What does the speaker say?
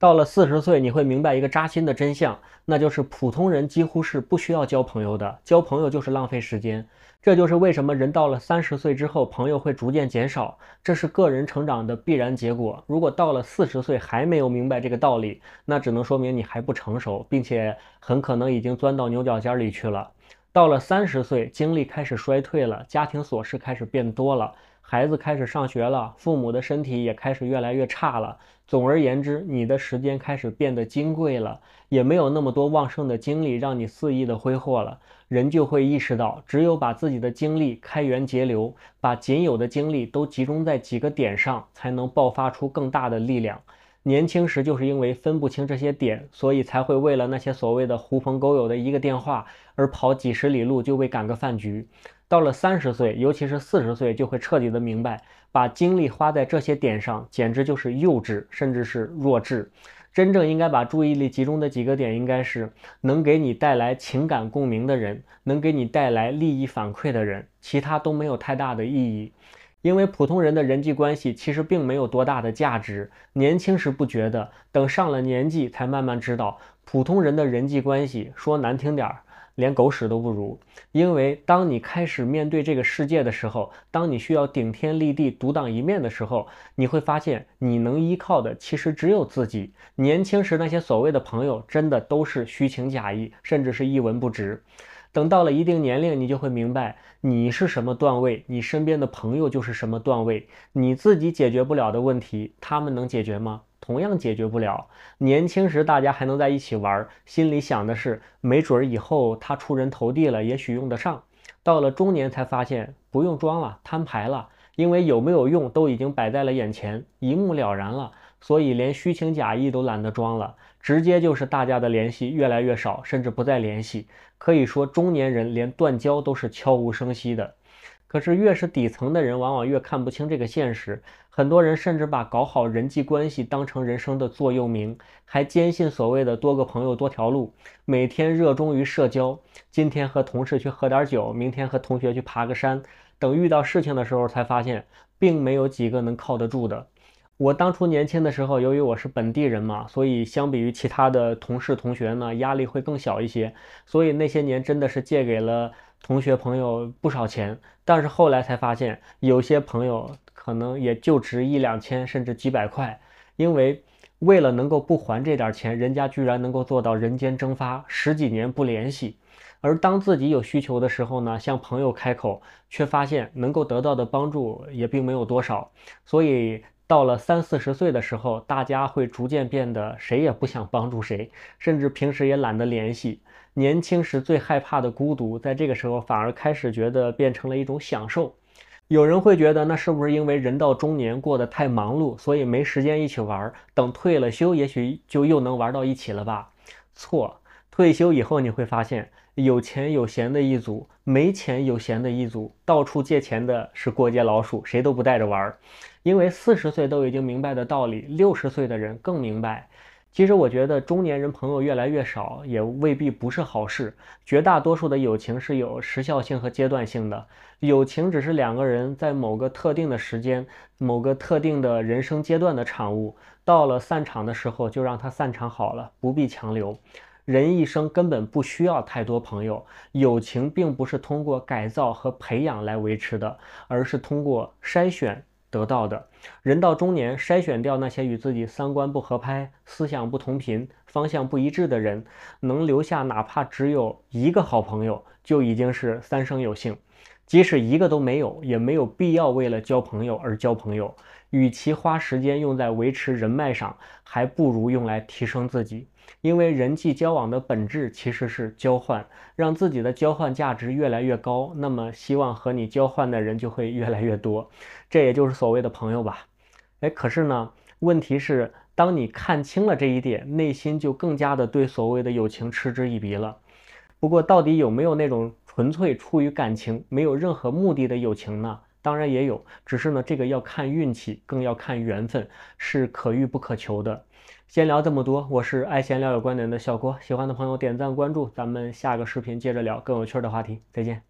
到了四十岁，你会明白一个扎心的真相，那就是普通人几乎是不需要交朋友的，交朋友就是浪费时间。这就是为什么人到了三十岁之后，朋友会逐渐减少，这是个人成长的必然结果。如果到了四十岁还没有明白这个道理，那只能说明你还不成熟，并且很可能已经钻到牛角尖里去了。到了三十岁，精力开始衰退了，家庭琐事开始变多了。孩子开始上学了，父母的身体也开始越来越差了。总而言之，你的时间开始变得金贵了，也没有那么多旺盛的精力让你肆意的挥霍了。人就会意识到，只有把自己的精力开源节流，把仅有的精力都集中在几个点上，才能爆发出更大的力量。年轻时就是因为分不清这些点，所以才会为了那些所谓的狐朋狗友的一个电话而跑几十里路，就为赶个饭局。到了三十岁，尤其是四十岁，就会彻底的明白，把精力花在这些点上，简直就是幼稚，甚至是弱智。真正应该把注意力集中的几个点，应该是能给你带来情感共鸣的人，能给你带来利益反馈的人，其他都没有太大的意义。因为普通人的人际关系其实并没有多大的价值。年轻时不觉得，等上了年纪才慢慢知道，普通人的人际关系，说难听点儿。连狗屎都不如，因为当你开始面对这个世界的时候，当你需要顶天立地、独当一面的时候，你会发现，你能依靠的其实只有自己。年轻时那些所谓的朋友，真的都是虚情假意，甚至是一文不值。等到了一定年龄，你就会明白，你是什么段位，你身边的朋友就是什么段位。你自己解决不了的问题，他们能解决吗？同样解决不了。年轻时大家还能在一起玩，心里想的是，没准儿以后他出人头地了，也许用得上。到了中年才发现，不用装了，摊牌了，因为有没有用都已经摆在了眼前，一目了然了，所以连虚情假意都懒得装了，直接就是大家的联系越来越少，甚至不再联系。可以说，中年人连断交都是悄无声息的。可是越是底层的人，往往越看不清这个现实。很多人甚至把搞好人际关系当成人生的座右铭，还坚信所谓的“多个朋友多条路”，每天热衷于社交。今天和同事去喝点酒，明天和同学去爬个山，等遇到事情的时候，才发现并没有几个能靠得住的。我当初年轻的时候，由于我是本地人嘛，所以相比于其他的同事同学呢，压力会更小一些。所以那些年真的是借给了。同学朋友不少钱，但是后来才发现，有些朋友可能也就值一两千，甚至几百块。因为为了能够不还这点钱，人家居然能够做到人间蒸发十几年不联系。而当自己有需求的时候呢，向朋友开口，却发现能够得到的帮助也并没有多少。所以。到了三四十岁的时候，大家会逐渐变得谁也不想帮助谁，甚至平时也懒得联系。年轻时最害怕的孤独，在这个时候反而开始觉得变成了一种享受。有人会觉得，那是不是因为人到中年过得太忙碌，所以没时间一起玩？等退了休，也许就又能玩到一起了吧？错，退休以后你会发现。有钱有闲的一组，没钱有闲的一组，到处借钱的是过街老鼠，谁都不带着玩儿。因为四十岁都已经明白的道理，六十岁的人更明白。其实我觉得中年人朋友越来越少，也未必不是好事。绝大多数的友情是有时效性和阶段性的，友情只是两个人在某个特定的时间、某个特定的人生阶段的产物。到了散场的时候，就让它散场好了，不必强留。人一生根本不需要太多朋友，友情并不是通过改造和培养来维持的，而是通过筛选得到的。人到中年，筛选掉那些与自己三观不合拍、思想不同频、方向不一致的人，能留下哪怕只有一个好朋友，就已经是三生有幸。即使一个都没有，也没有必要为了交朋友而交朋友。与其花时间用在维持人脉上，还不如用来提升自己。因为人际交往的本质其实是交换，让自己的交换价值越来越高，那么希望和你交换的人就会越来越多。这也就是所谓的朋友吧。哎，可是呢，问题是，当你看清了这一点，内心就更加的对所谓的友情嗤之以鼻了。不过，到底有没有那种纯粹出于感情、没有任何目的的友情呢？当然也有，只是呢，这个要看运气，更要看缘分，是可遇不可求的。先聊这么多，我是爱闲聊有观点的小郭，喜欢的朋友点赞关注，咱们下个视频接着聊更有趣的话题，再见。